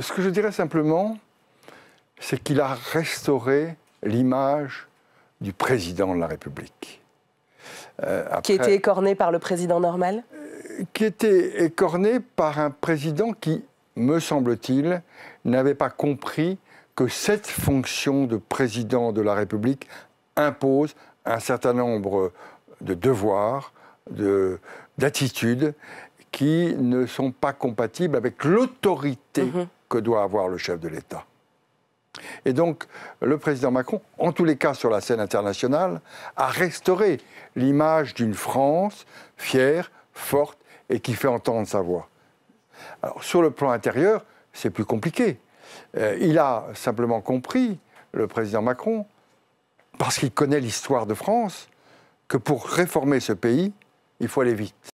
Ce que je dirais simplement, c'est qu'il a restauré l'image du président de la République. Euh, qui était écorné par le président normal euh, Qui était écorné par un président qui, me semble-t-il, n'avait pas compris que cette fonction de président de la République impose un certain nombre de devoirs, d'attitudes qui ne sont pas compatibles avec l'autorité. Mhm que doit avoir le chef de l'État. Et donc, le président Macron, en tous les cas sur la scène internationale, a restauré l'image d'une France fière, forte et qui fait entendre sa voix. sur le plan intérieur, c'est plus compliqué. Euh, il a simplement compris, le président Macron, parce qu'il connaît l'histoire de France, que pour réformer ce pays, il faut aller vite.